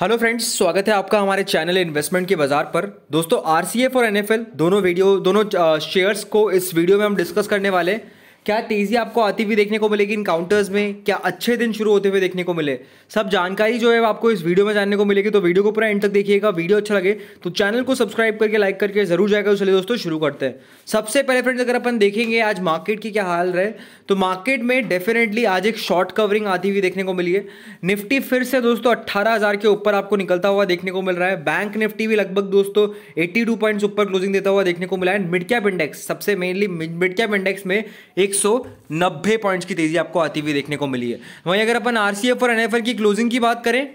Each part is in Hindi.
हेलो फ्रेंड्स स्वागत है आपका हमारे चैनल इन्वेस्टमेंट के बाजार पर दोस्तों आरसीएफ और एनएफएल दोनों वीडियो दोनों शेयर्स को इस वीडियो में हम डिस्कस करने वाले हैं क्या तेज़ी आपको आती हुई देखने को मिलेगी इनकाउंटर्स में क्या अच्छे दिन शुरू होते हुए देखने को मिले सब जानकारी जो है आपको इस वीडियो में जानने को मिलेगी तो वीडियो को पूरा एंड तक देखिएगा वीडियो अच्छा लगे तो चैनल को सब्सक्राइब करके लाइक करके जरूर जाएगा तो चलिए दोस्तों शुरू करते हैं सबसे पहले फ्रेंड्स अगर अपन देखेंगे आज मार्केट की क्या हाल रहे तो मार्केट में डेफिनेटली आज एक शॉर्ट कवरिंग आती हुई देखने को मिली है निफ्टी फिर से दोस्तों अट्ठारह के ऊपर आपको निकलता हुआ देखने को मिल रहा है बैंक निफ्टी भी लगभग दोस्तों एट्टी पॉइंट्स ऊपर क्लोजिंग देता हुआ देखने को मिला है मिड कैप इंडेक्स सबसे मेनली मिड कैप इंडेक्स में एक 190 पॉइंट्स की तेजी आपको आती हुई देखने को मिली है वहीं अगर अपन आरसीएफ और एनएफएल की क्लोजिंग की बात करें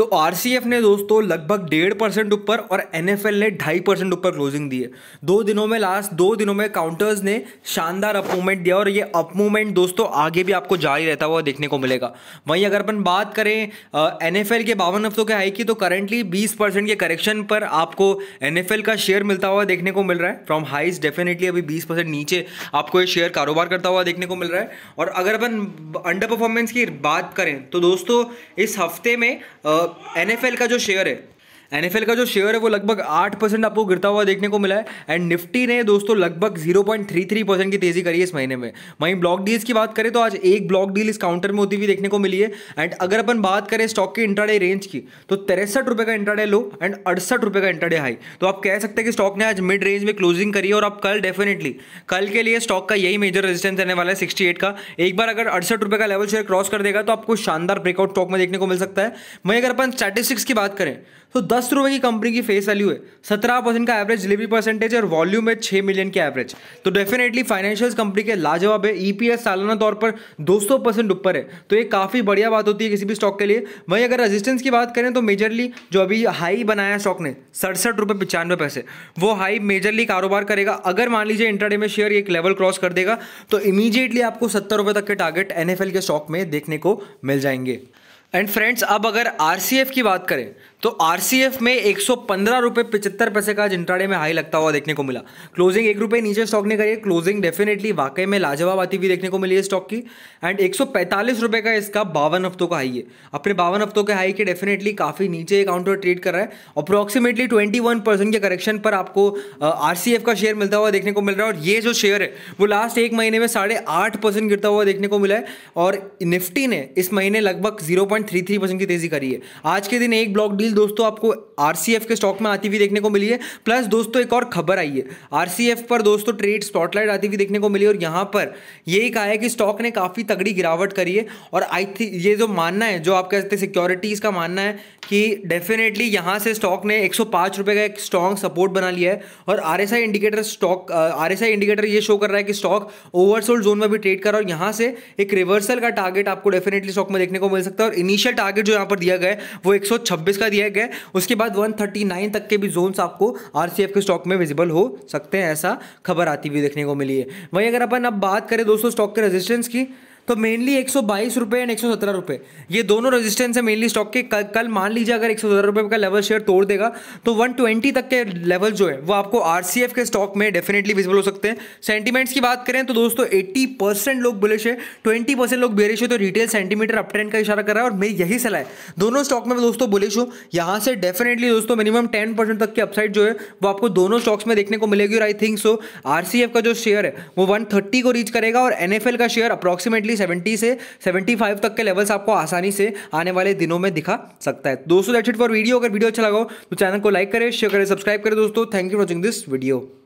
तो आरसीएफ ने दोस्तों लगभग डेढ़ परसेंट ऊपर और एनएफएल ने ढाई परसेंट ऊपर क्लोजिंग दी है दो दिनों में लास्ट दो दिनों में काउंटर्स ने शानदार अप मूवमेंट दिया और ये अप मूवमेंट दोस्तों आगे भी आपको जारी रहता हुआ देखने को मिलेगा वहीं अगर अपन बात करें एन के बावन हफ्तों के हाई की तो करेंटली बीस के करेक्शन पर आपको एन का शेयर मिलता हुआ देखने को मिल रहा है फ्रॉम हाइज डेफिनेटली अभी बीस नीचे आपको ये शेयर कारोबार करता हुआ देखने को मिल रहा है और अगर अपन अंडर परफॉर्मेंस की बात करें तो दोस्तों इस हफ्ते में एन का जो शेयर है एन का जो शेयर है वो लगभग आठ परसेंट आपको गिरता हुआ देखने को मिला है एंड निफ्टी ने दोस्तों लगभग zero point three three percent की तेजी करी है इस महीने में वहीं ब्लॉक डील्स की बात करें तो आज एक ब्लॉक डील इस काउंटर में होती हुई देखने को मिली है एंड अगर अपन बात करें स्टॉक की इंटरडे रेंज की तो तिरसठ रुपये का इंटरडे लो एंड अड़सठ रुपये का इंटरडे हाई तो आप कह सकते हैं कि स्टॉक ने आज मिड रेंज में क्लोजिंग करी है और आप कल डेफिनेटली कल के लिए स्टॉक का यही मेजर रेजिस्टेंस रहने वाला है सिक्सटी का एक बार अगर अड़सठ रुपये का लेवल शेयर क्रॉस कर देगा तो आपको शानदार ब्रेकआउट स्टॉक में देखने को मिल सकता है वहीं अगर अपन स्टैटिस्टिक्स की बात करें तो दस दस रुपए की कंपनी की फेस वैल्यू है सत्रह परसेंट का एवरेज डिलीवरी परसेंटेज और वॉल्यूम है छह मिलियन के एवरेज तो डेफिनेटली फाइनेंशियल कंपनी के लाजवाब है ईपीएस e सालाना तौर पर 200 परसेंट ऊपर है तो ये काफ़ी बढ़िया बात होती है किसी भी स्टॉक के लिए वहीं अगर रेजिस्टेंस की बात करें तो मेजरली जो अभी हाई बनाया स्टॉक ने सड़सठ रुपए पचानवे पैसे वो हाई मेजरली कारोबार करेगा अगर मान लीजिए इंटरडे में शेयर एक लेवल क्रॉस कर देगा तो इमीजिएटली आपको सत्तर रुपए तक के टारगेट एनएफएल के स्टॉक में देखने को मिल जाएंगे एंड फ्रेंड्स अब अगर आरसीएफ की बात करें तो आरसीएफ में एक सौ पंद्रह रुपये पचहत्तर पैसे का जिंटाड़े में हाई लगता हुआ देखने को मिला क्लोजिंग एक रुपये नीचे स्टॉक ने करी क्लोजिंग डेफिनेटली वाकई में लाजवाब आती हुई देखने को मिली है स्टॉक की एंड एक सौ पैंतालीस रुपये का इसका बावन हफ्तों का हाई है अपने बावन हफ्तों के हाई के डेफिनेटली काफ़ी नीचे काउंटर ट्रेड कर रहा है अप्रॉक्सीमेटली ट्वेंटी वन परसेंट के करेक्शन पर आपको आर का शेयर मिलता हुआ देखने को मिल रहा है और ये जो शेयर है वो लास्ट एक महीने में साढ़े आठ परसेंट गिरता हुआ देखने को मिला है और निफ्टी ने इस महीने लगभग zero point three three percent की तेजी करी है आज के दिन एक ब्लॉक डील डील दोस्तों आपको आर के स्टॉक में आती हुई देखने को मिली है प्लस दोस्तों एक और खबर आई है आर पर दोस्तों ट्रेड स्पॉटलाइट आती हुई देखने को मिली और यहाँ पर यही कहा है कि स्टॉक ने काफ़ी तगड़ी गिरावट करी है और आई थिंक ये जो मानना है जो आप कहते हैं सिक्योरिटीज़ का मानना है कि डेफिनेटली यहाँ से स्टॉक ने एक सौ का एक स्ट्रॉन्ग सपोर्ट बना लिया है और R indicator stock R indicator ये शो कर रहा है कि स्टॉक ओवरसोल्ड जोन में भी ट्रेड कर रहा है और यहाँ से एक रिवर्सल का टारगेट आपको डेफिनेटली स्टॉक में देखने को मिल सकता है और इनिशियल टारगेट जो यहाँ पर दिया गया है वो एक का दिया दिए गए उसके बाद 139 तक के भी जोन्स आपको आरसीएफ के स्टॉक में विजिबल हो सकते हैं ऐसा खबर आती हुई देखने को मिली है वहीं अगर अपन अब बात करें दोस्तों स्टॉक के रेजिस्टेंस की तो मेनली एक सौ बाईस रुपये एंड एक सौ सत्रह रुपये ये दोनों रेजिस्टेंस है मेनली स्टॉक के कल, कल मान लीजिए अगर एक सौ सत्रह रुपये का लेवल शेयर तोड़ देगा तो वन ट्वेंटी तक के लेवल जो है वो आपको आर सी एफ के स्टॉक में डेफिनेटली विजिबल हो सकते हैं सेंटीमेंट्स की बात करें तो दोस्तों एट्टी परसेंट लोग बुलिश है ट्वेंटी परसेंट लोग बेरिश है तो रिटेल सेंटीमीटर अप ट्रेंड का इशारा कर रहा है और मेरी यही सलाह है दोनों स्टॉक में दोस्तों बुलिश हूँ यहाँ से डेफिनेटली दोस्तों मिनिमम टेन परसेंट तक की अपसाइड जो है वो आपको दोनों स्टॉक्स में देखने को मिलेगी और I think so R C F का जो शेयर है वो वन थर्टी को रीच करेगा और एन एफ एल का शेयर अप्रॉक्सीमेटली डेफिनेटली सेवेंटी से सेवेंटी फाइव तक के लेवल्स आपको आसानी से आने वाले दिनों में दिखा सकता है दोस्तों दैट इट फॉर वीडियो अगर वीडियो अच्छा लगा हो तो चैनल को लाइक करें शेयर करें सब्सक्राइब करें दोस्तों thank you watching this video